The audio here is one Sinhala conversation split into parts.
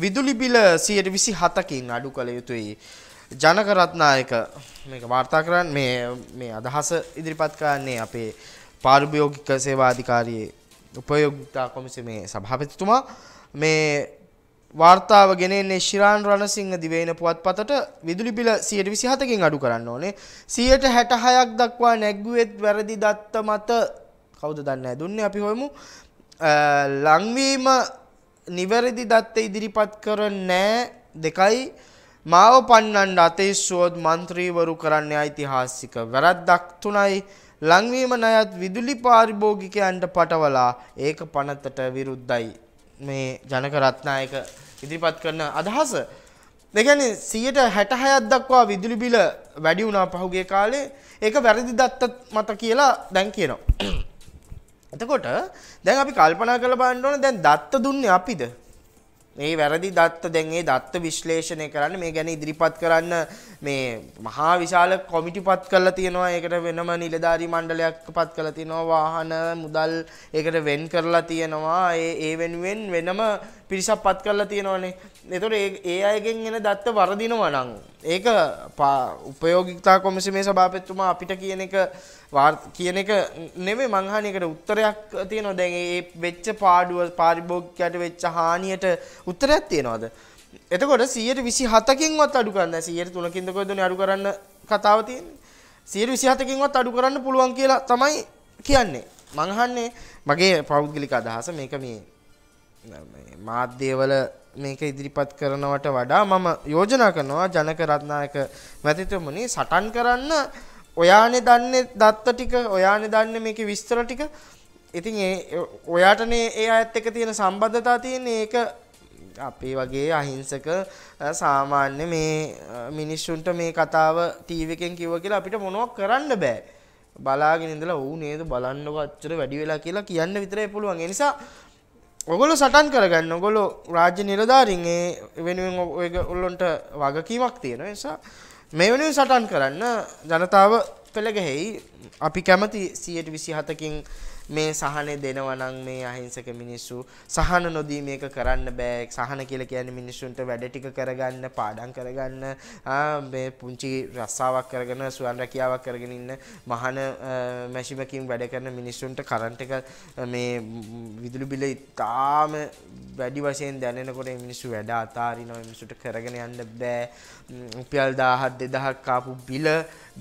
විදුලි බිල 127කින් අඩු කළ යුතුයි. ජනක රත්නායක මේක වාර්තා කරන්න මේ මේ අදහස ඉදිරිපත් කරන්නේ අපේ පාරිභෝගික සේවා අධිකාරියේ උපයෝගිතා කොමිසමේ සභාපතිතුමා මේ වාර්තාව ගෙනෙන්නේ ශිරාන් රණසිංහ දිවයින පුවත්පතට විදුලි බිල 127කින් අඩු කරන්න ඕනේ 166ක් දක්වා නැග්ගුවෙත් වැරදි දත්ත මත කවුද දන්නේ දුන්නේ අපි හොයමු ලංවීම නිවැරදි දත්ත ඉදිරිපත් කර නෑ දෙකයි මාව පන්නන්න අතේශ්වෝත් මන්ත්‍රීවරු කරන්න ඓතිහාසික වැරද්දක් තුනයි ලංවීම ණයත් විදුලි පාරිභෝගිකයන්ට පටවලා ඒක පනතට විරුද්ධයි මේ ජනක රත්නායක ඉදිරිපත් කරන අදහස. දෙගැනි සියට හැටහයක් දක්වා විදුලි බිල වැඩි වුණා පහුගේ කාලේ ඒක වැරදි දත්ත මත කියලා දැන් කියනවා. එතකොට දැන් අපි කල්පනා කරලා බලන්න ඕන දැන් දත්ත දුන්නේ අපිද? මේ වැරදි දත්ත දැන් මේ දත්ත විශ්ලේෂණය කරන්න මේ ගැන ඉදිරිපත් කරන්න මේ මහා විශාල කොමිටිපත් කරලා තියෙනවා ඒකට වෙනම නිලධාරී මණ්ඩලයක්පත් කරලා තියෙනවා වාහන මුදල් ඒකට වෙන් කරලා තියෙනවා ඒ ඒ වෙනුවෙන් වෙනම පිරිසක් පත් කරලා තියෙනවානේ එතොට ඒ අයගෙන් එන දත්ත වරදිනවනං ඒක උපයෝගිතා කොමිසි මේ සභාපත්තුමා අපිට කියන එක කියන එක නෙවේ මංහානයකට උත්තරයක් තියනො දැන් ඒ වෙච්ච පාඩුව පාරිභෝගිකයට වෙච්ච හානියට උත්තරයක් තියෙනවාද එතකොට සියයට විසි හතකින්වත් අඩු කරන්න සියයට තුනකින්ද කොදන අඩු කරන්න කතාවතින් සියයට විසිහතකින්වත් අඩු කරන්න පුළුවන් කියලා තමයි කියන්නේ මංහන්නේ මගේ පෞද්ගලික අදහස මේක මේ මාධ්‍යවල මේක ඉදිරිපත් කරනවට වඩා මම යෝජනා කරනවා ජනක රත්නායක මැතිතුමනි සටන් කරන්න ඔයානේ දන්නේ දත්ත ටික ඔයානේ දන්නේ මේකේ විස්තර ටික ඉතින් ඒ ඔයාටනේ ඒ අයත් එක්ක තියෙන සම්බන්ධතාව තියෙන්නේ ඒක අපේ වගේ අහිංසක සාමාන්‍ය මේ මිනිස්සුන්ට මේ කතාව ටීවී එකෙන් කිව්ව කියලා අපිට මොනවක් කරන්න බෑ බලාගෙන ඉඳලා ඌ නේද බලන්නකො අච්චර වැඩි වෙලා කියලා කියන්න විතරයි පුළුවන් ඒ නිසා ඔගොල සටන් කරගන්න ඔගොලො රාජ්‍ය නිරධාරින්ගේ වෙනුවෙන් ඔය ඔල්ලොන්ට වගකීමක් තියෙන නිසා මේ වෙනුවෙන් සටන් කරන්න ජනතාව පෙළගැහෙයි අපි කැමති සියයට විසි හතකින් මේ සහනය දෙනවනං මේ අහිංසක මිනිස්සු සහන නොදී මේක කරන්න බෑ සහන කියල කියන මිනිස්සුන්ට වැඩටික කරගන්න පාඩන් කරගන්න මේ පුංචි රස්සාාවක් කරගෙන සුවන් රැකියාවක් කරගෙන ඉන්න මහන මැසිමකින් වැඩ කරන මිනිස්සුන්ට කරන්ට එක මේ විදුලු බිල ඉතාම වැඩි වශයෙන් දැනෙනකොට මිනිස්සු වැඩ අතාරි නො මිනිසුට කරගෙන යන්න බෑ උපියල් දාහත් දෙදහක් කාපු බිල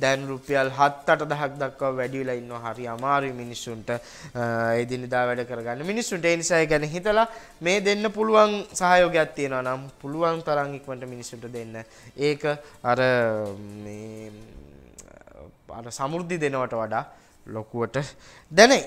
දැන් රුපියල් හ 7 8000ක් දක්වා වැඩි වෙලා ඉන්නවා හරි අමාරුයි මිනිස්සුන්ට එදිනෙදා වැඩ කරගන්න මිනිස්සුන්ට ඒ නිසා ගැන හිතලා මේ දෙන්න පුළුවන් සහයෝගයක් තියෙනවා නම් පුළුවන් තරම් ඉක්මනට මිනිස්සුන්ට දෙන්න ඒක අර මේ අර සමෘද්ධි දෙනවට වඩා ලොකුවට දැනේ